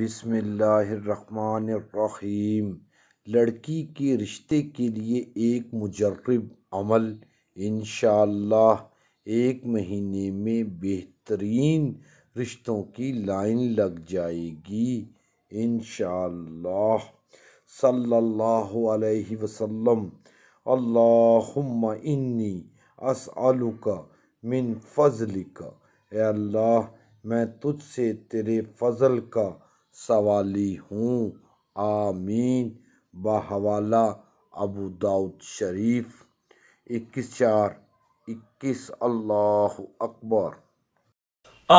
बिसमीम लड़की के रिश्ते के लिए एक मजरब अमल इन एक महीने में बेहतरीन रिश्तों की लाइन लग जाएगी इन सल्लल्लाहु अलैहि वसल्लम अल्लाहुम्मा इन्नी असअलुका मिन फजलिका ए अल्लाह मैं तुझसे तेरे फजल का सवाली हूँ आमीन बहवाला अबू दाऊद शरीफ इक्कीस चार इक्कीस अल्लाह अकबर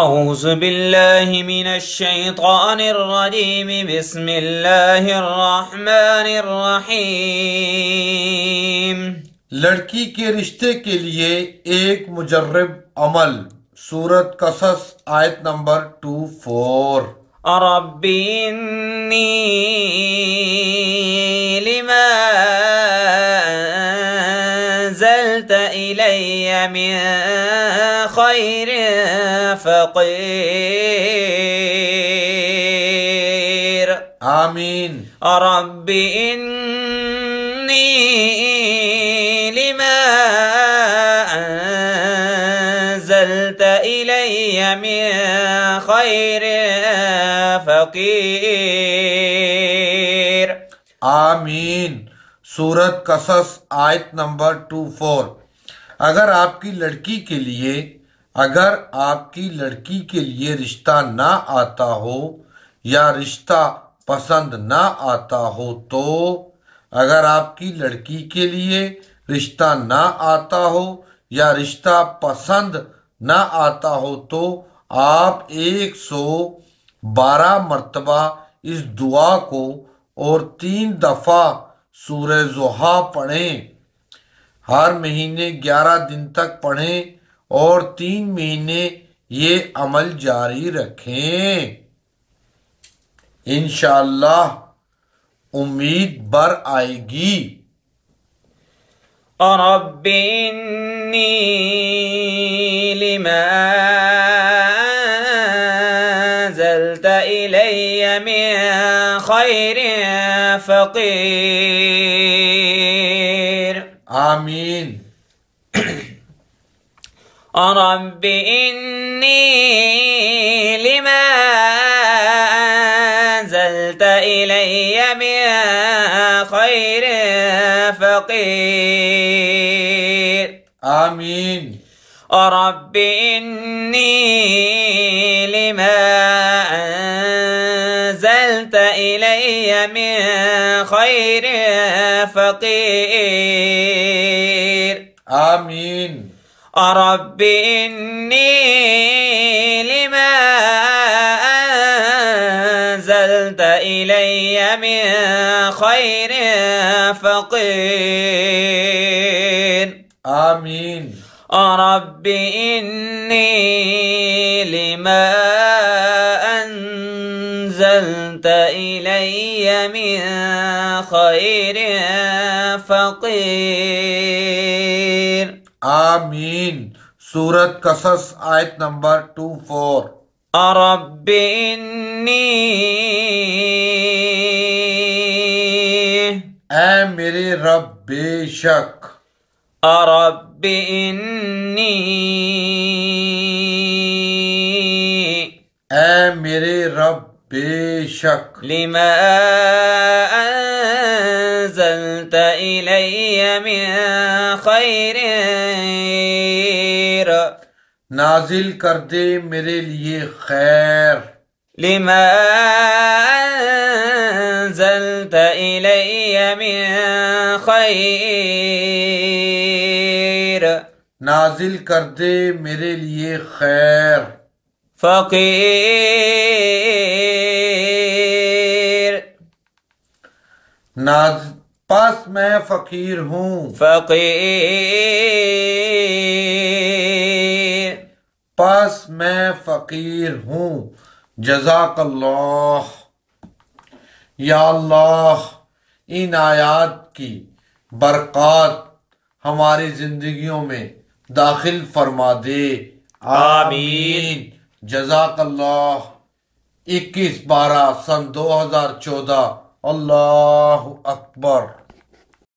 أعوذ بالله من الشيطان الرجيم بسم الله الرحمن الرحيم लड़की के रिश्ते के लिए एक मुजर्रब अमल सूरत कसस आयत नंबर टू फोर رب إني لما أنزلت إلي من خير فقير آمين رب إني أنزلت إلي من خير فقير आमीन सूरत कसस आयत नंबर टू फोर अगर आपकी लड़की के लिए अगर आपकी लड़की के लिए रिश्ता ना आता हो या रिश्ता पसंद ना आता हो तो अगर आपकी लड़की के लिए रिश्ता ना आता हो या रिश्ता पसंद ना आता हो तो आप 112 मरतबा इस दुआ को और तीन दफ़ा सूर्य जुहा पढ़ें हर महीने 11 दिन तक पढ़ें और तीन महीने ये अमल जारी रखें इनशाला उम्मीद बर आएगी और فقير آمين رب إني لما أنزلت إلي من خير فقير آمين رب إني لما أنزلت إلي من خير فقير آمين رب إني لما أنزلت إلي من خير فقير آمين رب إني لما أنزلت إلي من خير فقير آمين سورة قصص آية نمبر 24 أرب إني أمري میرے رب بے أرب إني أمري میرے رب بشك لما أنزلت إلي من خير نازل کر دے میرے لیے خیر لما أنزلت إلي من خير نازل کر دے میرے لیے خیر فقیر पास मैं फकीर हूँ फकीर पास मैं फकीर हूँ जजाक अल्लाह या अल्लाह इन आयात की बरक़ात हमारी ज़िंदगियों में दाखिल फरमा दे आमीन जजाक अल्लाह इक्कीस बारह सन दो हजार चौदह الله أكبر